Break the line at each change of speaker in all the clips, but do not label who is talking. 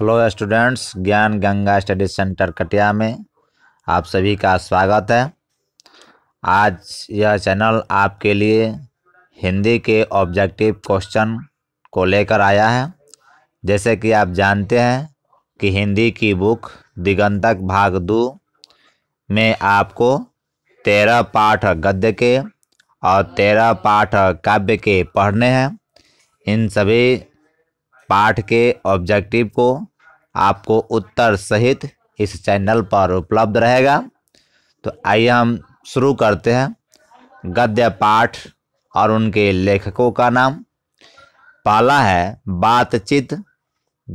hello students ज्ञान Ganga study centre कटिया में आप सभी का स्वागत है आज यह चैनल आपके लिए हिंदी के ऑब्जेक्टिव क्वेश्चन को लेकर आया है जैसे कि आप जानते हैं कि हिंदी की बुक दिगंतक भाग दो में आपको तेरह पाठ गद्य के और तेरह पाठ काव्य के पढ़ने हैं इन सभी पाठ के ऑब्जेक्टिव को आपको उत्तर सहित इस चैनल पर उपलब्ध रहेगा तो आइए हम शुरू करते हैं गद्य पाठ और उनके लेखकों का नाम पहला है बातचीत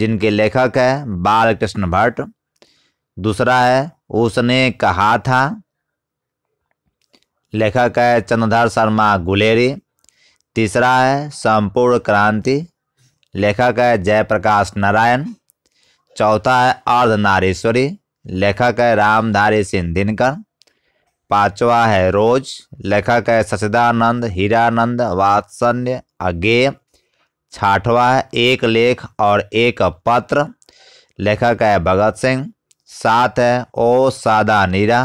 जिनके लेखक है बालकृष्ण भट्ट दूसरा है उसने कहा था लेखक है चंद्रधर शर्मा गुलेरी तीसरा है संपूर्ण क्रांति लेखक है जयप्रकाश नारायण चौथा है अर्धनारेश्वरी लेखक है रामधारी सिंह दिनकर पांचवा है रोज लेखक है सचिदानंद हीरानंद वात्सल्य अगे छाठवा है एक लेख और एक पत्र लेखक है भगत सिंह सात है ओ सादा नीरा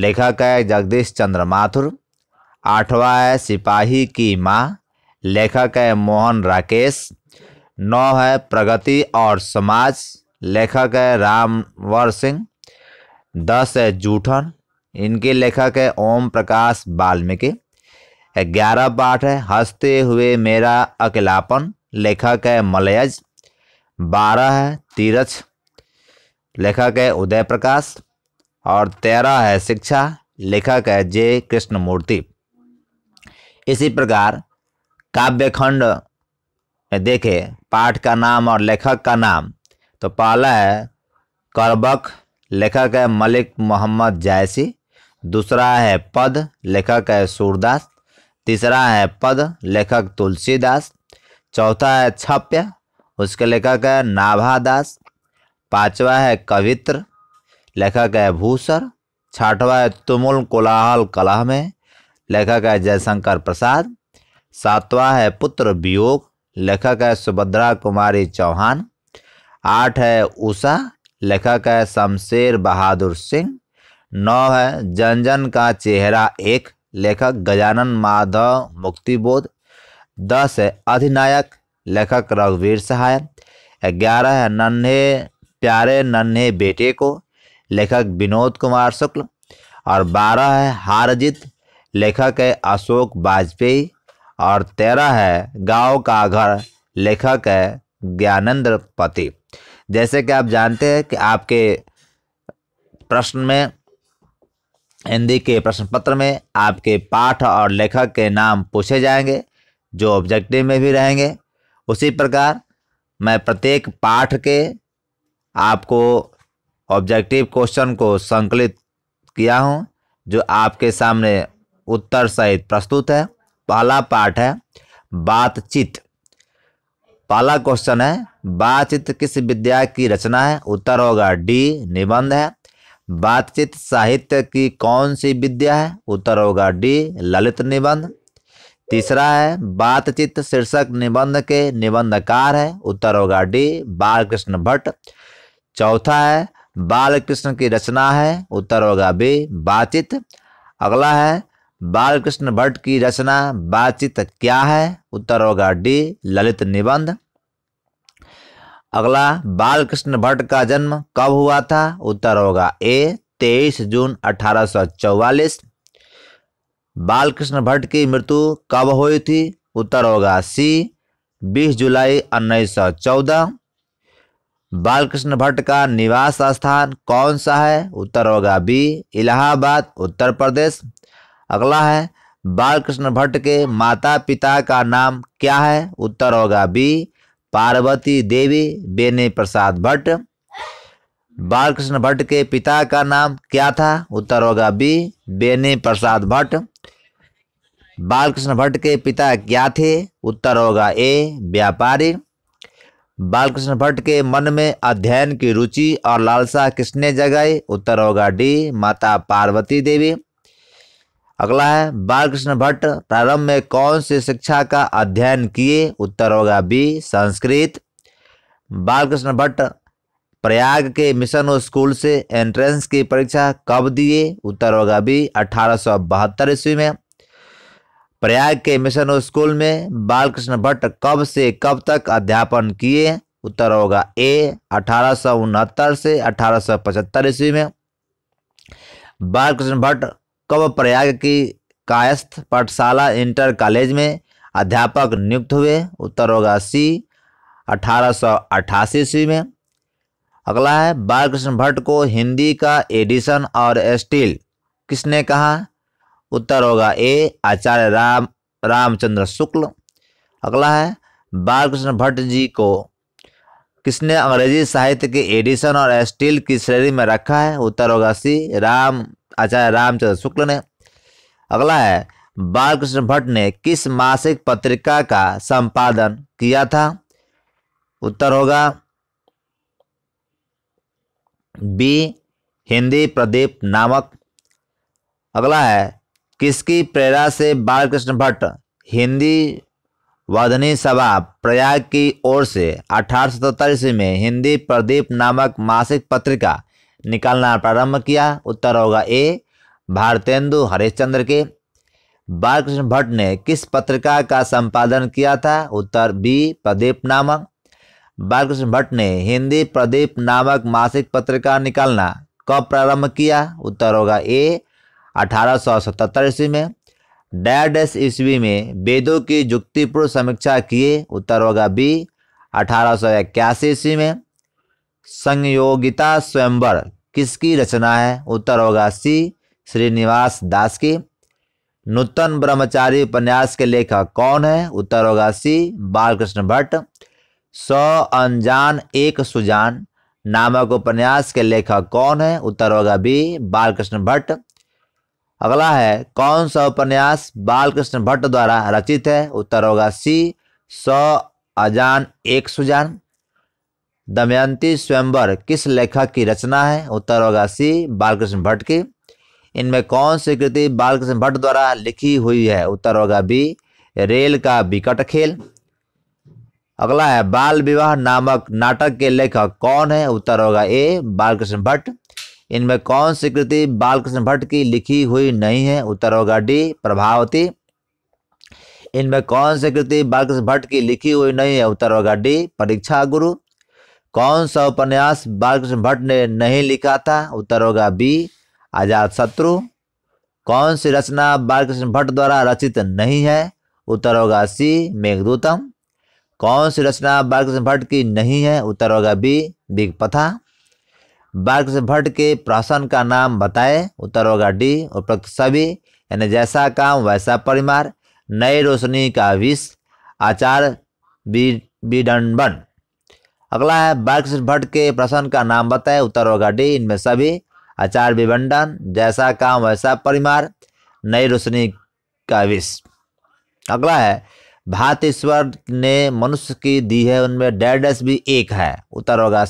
लेखक है जगदीश चंद्र माथुर आठवा है सिपाही की माँ लेखक है मोहन राकेश नौ है प्रगति और समाज लेखक है रामवर सिंह दस है जूठन इनके लेखक है ओम प्रकाश वाल्मीकि ग्यारह पाठ है हंसते हुए मेरा अकेलापन लेखक है मलयज बारह है तीरथ लेखक है उदय प्रकाश और तेरह है शिक्षा लेखक है जे कृष्णमूर्ति इसी प्रकार काव्यखंड देखे पाठ का नाम और लेखक का नाम तो पहला है करबक लेखक है मलिक मोहम्मद जायसी दूसरा है पद लेखक है सूरदास तीसरा है पद लेखक तुलसीदास चौथा है छप्य उसके लेखक है नाभा दास पाँचवा है कवित्र लेखक है भूसर छठवा है तुमुल कोलाहल कला में लेखक है जयशंकर प्रसाद सातवा है पुत्र वियोग लेखक है सुभद्रा कुमारी चौहान आठ है उषा लेखक है शमशेर बहादुर सिंह नौ है जन जन का चेहरा एक लेखक गजानन माधव मुक्तिबोध दस है अधिनायक लेखक रघुवीर सहाय ग्यारह है नन्हे प्यारे नन्हे बेटे को लेखक विनोद कुमार शुक्ल और बारह है हारजीत लेखक है अशोक वाजपेयी और तेरह है गांव का घर लेखक है ज्ञानेन्द्र पति जैसे कि आप जानते हैं कि आपके प्रश्न में हिंदी के प्रश्न पत्र में आपके पाठ और लेखक के नाम पूछे जाएंगे जो ऑब्जेक्टिव में भी रहेंगे उसी प्रकार मैं प्रत्येक पाठ के आपको ऑब्जेक्टिव क्वेश्चन को संकलित किया हूँ जो आपके सामने उत्तर सहित प्रस्तुत है पहला पार्ट है बातचीत पहला क्वेश्चन है बातचीत किस विद्या की रचना है उत्तर होगा डी निबंध है बातचीत साहित्य की कौन सी विद्या है उत्तर होगा डी ललित निबंध तीसरा है बातचीत शीर्षक निबंध के निबंधकार है उत्तर होगा डी बालकृष्ण भट्ट चौथा है बालकृष्ण की रचना है उत्तर होगा बी बातचीत अगला है बालकृष्ण भट्ट की रचना बातचीत क्या है उत्तर होगा डी ललित निबंध अगला बालकृष्ण भट्ट का जन्म कब हुआ था उत्तर होगा ए तेईस जून 1844 बालकृष्ण भट्ट की मृत्यु कब हुई थी उत्तर होगा सी 20 जुलाई 1914 बालकृष्ण भट्ट का निवास स्थान कौन सा है उत्तर होगा बी इलाहाबाद उत्तर प्रदेश अगला है बालकृष्ण भट्ट के माता पिता का नाम क्या है उत्तर होगा बी पार्वती देवी बेने प्रसाद भट्ट बालकृष्ण भट्ट के पिता का नाम क्या था उत्तर होगा बी बेने प्रसाद भट्ट बालकृष्ण भट्ट के पिता क्या थे उत्तर होगा ए व्यापारी बालकृष्ण भट्ट के मन में अध्ययन की रुचि और लालसा किसने जगाई उत्तर होगा डी माता पार्वती देवी अगला है बालकृष्ण भट्ट प्रारंभ में कौन सी शिक्षा का अध्ययन किए उत्तर होगा बी संस्कृत बालकृष्ण भट्ट प्रयाग के मिशन स्कूल से एंट्रेंस की परीक्षा कब दिए उत्तर होगा बी अठारह ईस्वी में प्रयाग के मिशन स्कूल में बालकृष्ण भट्ट कब से कब तक अध्यापन किए उत्तर होगा ए अठारह से अठारह ईस्वी में बालकृष्ण भट्ट कव प्रयाग की कायस्थ पाठशाला इंटर कॉलेज में अध्यापक नियुक्त हुए उत्तर होगा सी अठारह सौ ईस्वी में अगला है बालकृष्ण भट्ट को हिंदी का एडिशन और स्टील किसने कहा उत्तर होगा ए आचार्य राम रामचंद्र शुक्ल अगला है बालकृष्ण भट्ट जी को किसने अंग्रेजी साहित्य के एडिशन और स्टील की श्रेणी में रखा है उत्तर होगा सी राम आचार्य रामचंद्र शुक्ल ने अगला है बालकृष्ण भट्ट ने किस मासिक पत्रिका का संपादन किया था उत्तर होगा बी हिंदी प्रदीप नामक अगला है किसकी प्रेरणा से बालकृष्ण भट्ट हिंदी वधनी सभा प्रयाग की ओर से अठारह सौ ईस्वी में हिंदी प्रदीप नामक मासिक पत्रिका निकालना प्रारंभ किया उत्तर होगा ए भारतेंदु हरिश्चंद्र के बालकृष्ण भट्ट ने किस पत्रिका का संपादन किया था उत्तर बी प्रदीप नामक बालकृष्ण भट्ट ने हिंदी प्रदीप नामक मासिक पत्रिका निकालना कब प्रारंभ किया उत्तर होगा ए 1877 ईस्वी में डैडस ईस्वी में वेदों की जुक्तिपूर्ण समीक्षा किए उत्तर होगा बी अठारह ईस्वी में संयोगिता स्वयंवर किसकी रचना है उत्तर होगा सी श्रीनिवास दास की नूतन ब्रह्मचारी उपन्यास के लेखक कौन है उत्तर होगा सी बालकृष्ण भट्ट सौ अनजान एक सुजान नामक उपन्यास के लेखक कौन है उत्तर होगा बी बालकृष्ण भट्ट अगला है कौन सा उपन्यास बालकृष्ण भट्ट द्वारा रचित है उत्तर होगा सी सौ अजान एक सुजान दमयंती स्वयंवर किस लेखक की रचना है उत्तर होगा सी बालकृष्ण भट्ट की इनमें कौन सी कृति बालकृष्ण भट्ट द्वारा लिखी हुई है उत्तर होगा बी रेल का विकट खेल अगला है बाल विवाह नामक नाटक के लेखक कौन है उत्तर होगा ए बालकृष्ण भट्ट इनमें कौन सी कृति बालकृष्ण भट्ट की लिखी हुई नहीं है उत्तर होगा डी प्रभावती इनमें कौन सी कृति बालकृष्ण भट्ट की लिखी हुई नहीं है उत्तर होगा डी परीक्षा गुरु कौन सा उपन्यास बालकृष्ण भट्ट ने नहीं लिखा था उत्तर होगा बी आजाद शत्रु कौन सी रचना बालकृष्ण भट्ट द्वारा रचित नहीं है उत्तर होगा सी मेघदूतम कौन सी रचना बालकृष्ण भट्ट की नहीं है उत्तर होगा बी बिग पथा बालकृष्ण भट्ट के प्रहसन का नाम बताएं उत्तर होगा डी उपरोक्त सभी यानी जैसा काम वैसा परिमार नए रोशनी का विष आचार बी बीडंबन अगला है बालकृष्ण भट्ट के प्रश्न का नाम बताए उत्तर घाटी डी इनमें सभी आचार विभंडन जैसा काम वैसा परिमार नई रोशनी का विष अगला है भात ईश्वर ने मनुष्य की दी है उनमें डेड भी एक है उत्तर होगा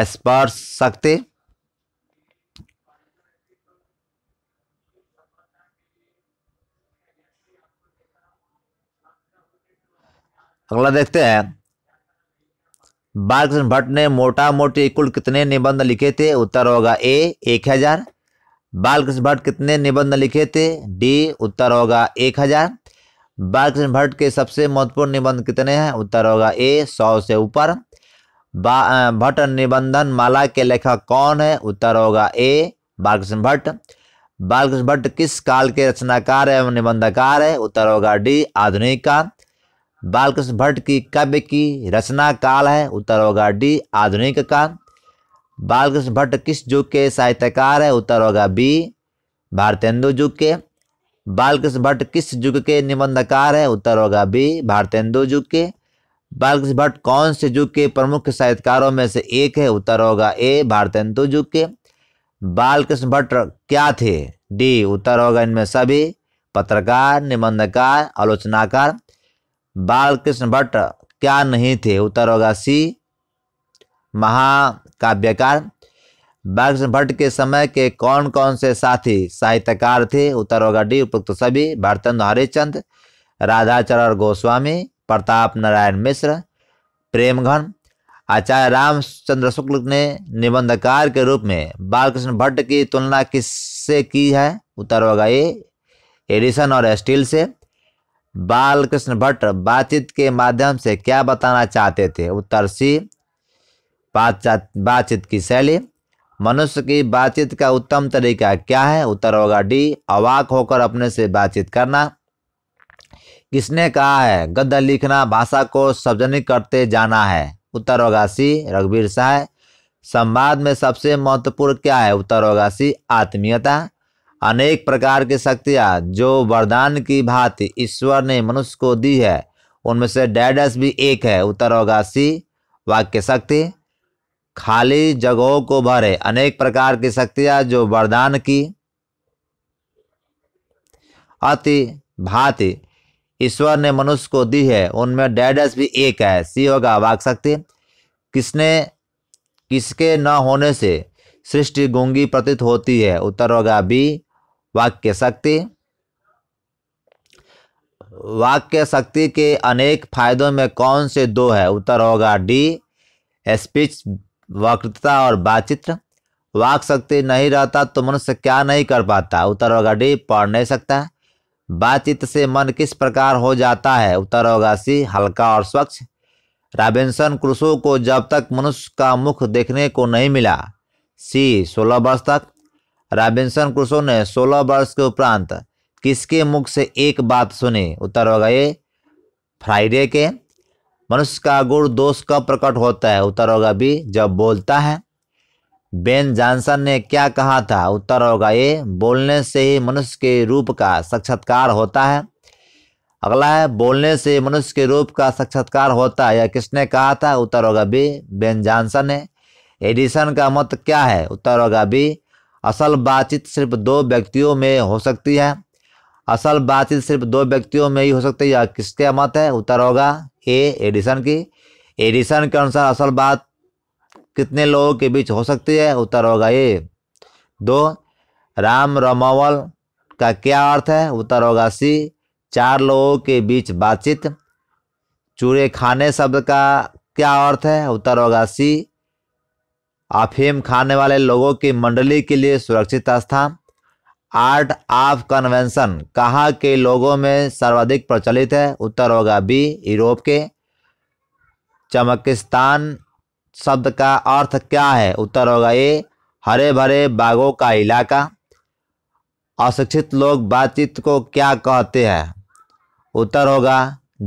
एस्पर्स शक्ति अगला देखते हैं बालकृष्ण भट्ट ने मोटा मोटी कुल कितने निबंध लिखे थे उत्तर होगा ए एक हजार बालकृष्ण भट्ट कितने निबंध लिखे थे डी उत्तर होगा एक हजार बालकृष्ण भट्ट के सबसे महत्वपूर्ण निबंध कितने हैं उत्तर होगा ए सौ से ऊपर भट्ट निबंधन माला के लेखक कौन है उत्तर होगा ए बालकृष्ण भट्ट बालकृष्ण भट्ट किस काल के रचनाकार एवं निबंधकार है उत्तर होगा डी आधुनिक काल बालकृष्ण भट्ट की काव्य की रचना काल है उत्तर होगा डी आधुनिक काल बालकृष्ण भट्ट किस युग के साहित्यकार है उत्तर होगा बी भारतेंदु युग के बालकृष्ण भट्ट किस युग के निबंधकार है उत्तर होगा बी भारतेंदु युग के बालकृष्ण भट्ट कौन से युग के प्रमुख साहित्यकारों में से एक है उत्तर होगा ए भारतेंदु युग के बालकृष्ण भट्ट क्या थे डी उत्तर होगा इनमें सभी पत्रकार निबंधकार आलोचनाकार बालकृष्ण भट्ट क्या नहीं थे उत्तर होगा सी महाकाव्यकार बालकृष्ण भट्ट के समय के कौन कौन से साथी साहित्यकार थे उत्तर होगा डी उपयुक्त सभी भारतेंद्र हरिचंद राधाचरण गोस्वामी प्रताप नारायण मिश्र प्रेमघन आचार्य रामचंद्र शुक्ल ने निबंधकार के रूप में बालकृष्ण भट्ट की तुलना किससे की है उत्तर होगा ए एडिसन और स्टील से बालकृष्ण भट्ट बातचीत के माध्यम से क्या बताना चाहते थे उत्तर सी बातचीत की शैली मनुष्य की बातचीत का उत्तम तरीका क्या है उत्तर होगा डी अवाक होकर अपने से बातचीत करना किसने कहा है गद्य लिखना भाषा को सार्वजनिक करते जाना है उत्तर होगा सी रघुवीर शाह संवाद में सबसे महत्वपूर्ण क्या है उत्तर होगा सी आत्मीयता अनेक प्रकार की शक्तियाँ जो वरदान की भांति ईश्वर ने मनुष्य को दी है उनमें से डेडस भी एक है उत्तर होगा सी वाक्य शक्ति खाली जगहों को भरे अनेक प्रकार की शक्तियाँ जो वरदान की अति भांति ईश्वर ने मनुष्य को दी है उनमें डेडस भी एक है सी होगा वाक शक्ति किसने किसके न होने से सृष्टि गुंगी प्रतीत होती है उत्तर होगा बी वाक्य शक्ति वाक्य शक्ति के अनेक फायदों में कौन से दो है उत्तर होगा डी स्पीच वक्तता और बातचित्र वाक शक्ति नहीं रहता तो मनुष्य क्या नहीं कर पाता उत्तर होगा डी पढ़ नहीं सकता बातचीत से मन किस प्रकार हो जाता है उत्तर होगा सी हल्का और स्वच्छ रॉबिन्सन क्रूसो को जब तक मनुष्य का मुख देखने को नहीं मिला सी सोलह वर्ष तक रॉबिन्सन क्रूसो ने सोलह वर्ष के उपरांत किसके मुख से एक बात सुनी उत्तर होगा ये फ्राइडे के मनुष्य का गुण दोष कब प्रकट होता है उत्तर होगा बी जब बोलता है बेन जॉनसन ने क्या कहा था उत्तर होगा ये बोलने से ही मनुष्य के रूप का साक्षात्कार होता है अगला है बोलने से मनुष्य के रूप का साक्षात्कार होता है या किसने कहा था उत्तर होगा बी बेन जॉनसन ने एडिसन का मत क्या है उत्तर होगा बी असल बातचीत सिर्फ दो व्यक्तियों में हो सकती है असल बातचीत सिर्फ दो व्यक्तियों में ही हो सकती है या किसके मत है उत्तर होगा ए एडिसन की एडिसन के अनुसार असल बात कितने लोगों के बीच हो सकती है उत्तर होगा ए दो राम रमावल का क्या अर्थ है उत्तर होगा सी चार लोगों के बीच बातचीत चूड़े खाने शब्द का क्या अर्थ है उत्तर होगा सी अफीम खाने वाले लोगों की मंडली के लिए सुरक्षित स्थान आर्ट ऑफ कन्वेंशन कहाँ के लोगों में सर्वाधिक प्रचलित है उत्तर होगा बी यूरोप के चमकिस्तान शब्द का अर्थ क्या है उत्तर होगा ए हरे भरे बागों का इलाका अशिक्षित लोग बातचीत को क्या कहते हैं उत्तर होगा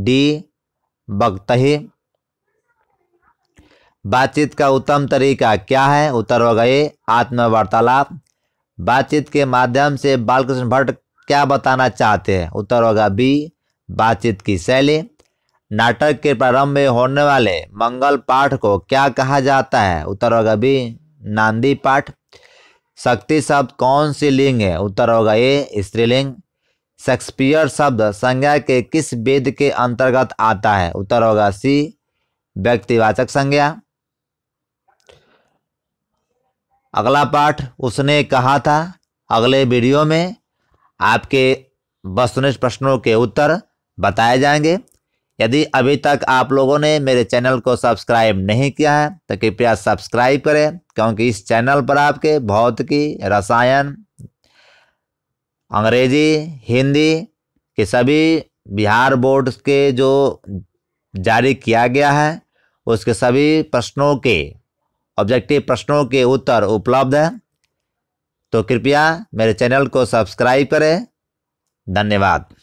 डी बगतही बातचीत का उत्तम तरीका क्या है उत्तर हो गए आत्मवार्तालाप बातचीत के माध्यम से बालकृष्ण भट्ट क्या बताना चाहते हैं उत्तर होगा बी बातचीत की शैली नाटक के प्रारंभ में होने वाले मंगल पाठ को क्या कहा जाता है उत्तर होगा बी नांदी पाठ शक्ति शब्द कौन सी लिंग है उत्तर होगा ए स्त्रीलिंग शेक्सपियर शब्द संज्ञा के किस वेद के अंतर्गत आता है उत्तर होगा सी व्यक्तिवाचक संज्ञा अगला पाठ उसने कहा था अगले वीडियो में आपके वस्तुनिष्ठ प्रश्नों के उत्तर बताए जाएंगे यदि अभी तक आप लोगों ने मेरे चैनल को सब्सक्राइब नहीं किया है तो कृपया सब्सक्राइब करें क्योंकि इस चैनल पर आपके भौतिकी रसायन अंग्रेजी हिंदी के सभी बिहार बोर्ड के जो जारी किया गया है उसके सभी प्रश्नों के ऑब्जेक्टिव प्रश्नों के उत्तर उपलब्ध हैं तो कृपया मेरे चैनल को सब्सक्राइब करें धन्यवाद